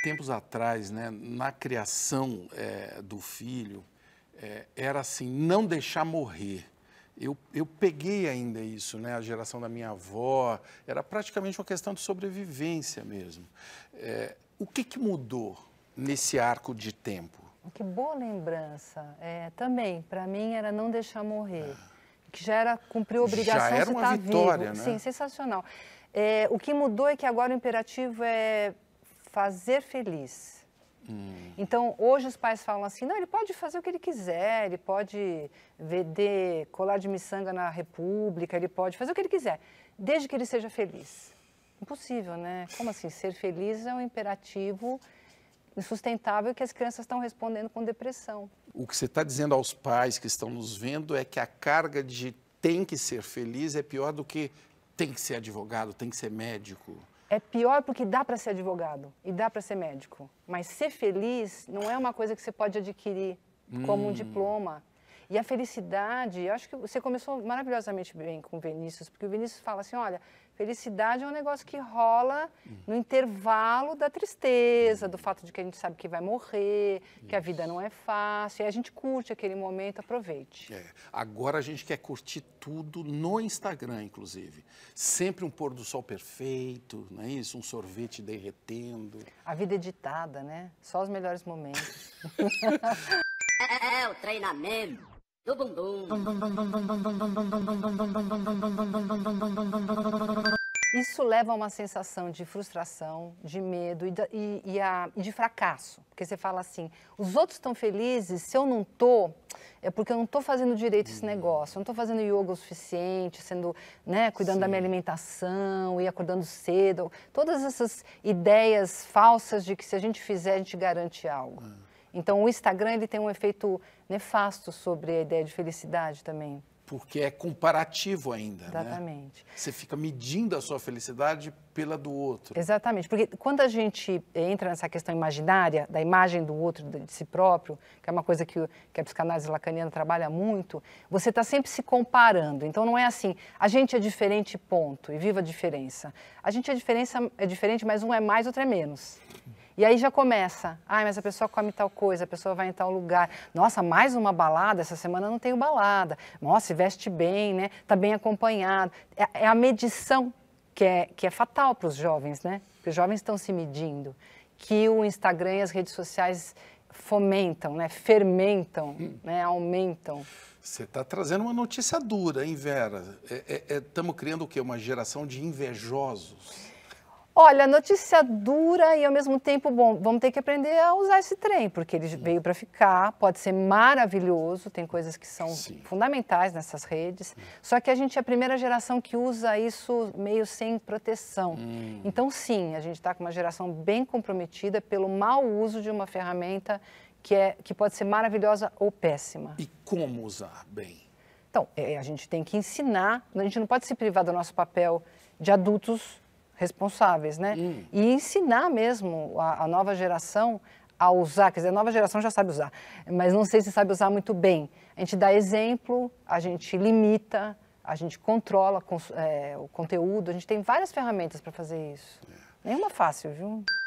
tempos atrás, né, na criação é, do filho, é, era assim, não deixar morrer. Eu, eu peguei ainda isso, né? A geração da minha avó era praticamente uma questão de sobrevivência mesmo. É, o que, que mudou nesse arco de tempo? Que boa lembrança. É, também, para mim era não deixar morrer. Que já era cumprir obrigações. obrigação já era uma tá vitória, vivo. Né? Sim, sensacional. É, o que mudou é que agora o imperativo é fazer feliz. Hum. Então, hoje os pais falam assim: não, ele pode fazer o que ele quiser, ele pode vender colar de miçanga na República, ele pode fazer o que ele quiser, desde que ele seja feliz. Impossível, né? Como assim? Ser feliz é um imperativo insustentável que as crianças estão respondendo com depressão. O que você está dizendo aos pais que estão nos vendo é que a carga de tem que ser feliz é pior do que tem que ser advogado, tem que ser médico é pior porque dá para ser advogado e dá para ser médico. Mas ser feliz não é uma coisa que você pode adquirir hum. como um hum. diploma. E a felicidade, eu acho que você começou maravilhosamente bem com o Vinícius, porque o Vinícius fala assim, olha, felicidade é um negócio que rola no intervalo da tristeza, do fato de que a gente sabe que vai morrer, Isso. que a vida não é fácil, e a gente curte aquele momento, aproveite. É. Agora a gente quer curtir tudo no Instagram, inclusive. Sempre um pôr do sol perfeito, não é isso? Um sorvete derretendo. A vida editada, né? Só os melhores momentos. É, é, é, o treinamento. Isso leva a uma sensação de frustração, de medo e, e, e, a, e de fracasso. Porque você fala assim, os outros estão felizes, se eu não tô, é porque eu não estou fazendo direito esse uhum. negócio, eu não estou fazendo yoga o suficiente, sendo, né, cuidando Sim. da minha alimentação e acordando cedo. Todas essas ideias falsas de que se a gente fizer, a gente garante algo. Hum. Então, o Instagram ele tem um efeito nefasto sobre a ideia de felicidade também. Porque é comparativo ainda, né? Exatamente. Né? Você fica medindo a sua felicidade pela do outro. Exatamente, porque quando a gente entra nessa questão imaginária, da imagem do outro, de si próprio, que é uma coisa que, que a psicanálise lacaniana trabalha muito, você está sempre se comparando. Então não é assim, a gente é diferente, ponto, e viva a diferença. A gente é, diferença, é diferente, mas um é mais, outro é menos. E aí já começa. Ai, ah, mas a pessoa come tal coisa, a pessoa vai em tal lugar. Nossa, mais uma balada, essa semana não tenho balada. Nossa, se veste bem, né? Está bem acompanhado. É, é a medição que é, que é fatal para né? os jovens, né? os jovens estão se medindo. Que o Instagram e as redes sociais fomentam, né? fermentam, hum. né? aumentam. Você está trazendo uma notícia dura, hein, Vera? Estamos é, é, é criando o quê? Uma geração de invejosos. Olha, notícia dura e ao mesmo tempo, bom, vamos ter que aprender a usar esse trem, porque ele veio para ficar, pode ser maravilhoso, tem coisas que são Sim. fundamentais nessas redes. Hum. Só que a gente é a primeira geração que usa isso meio sem proteção. Hum. Então, sim, a gente está com uma geração bem comprometida pelo mau uso de uma ferramenta que, é, que pode ser maravilhosa ou péssima. E como usar bem? Então, é, a gente tem que ensinar, a gente não pode se privar do nosso papel de adultos responsáveis, né? Hum. E ensinar mesmo a, a, nova geração a usar, quer dizer, a nova geração já sabe usar, mas não sei se sabe usar muito bem. A gente dá exemplo, a gente limita, a gente controla é, o conteúdo, a gente tem várias ferramentas para fazer isso. É. Nenhuma fácil, viu?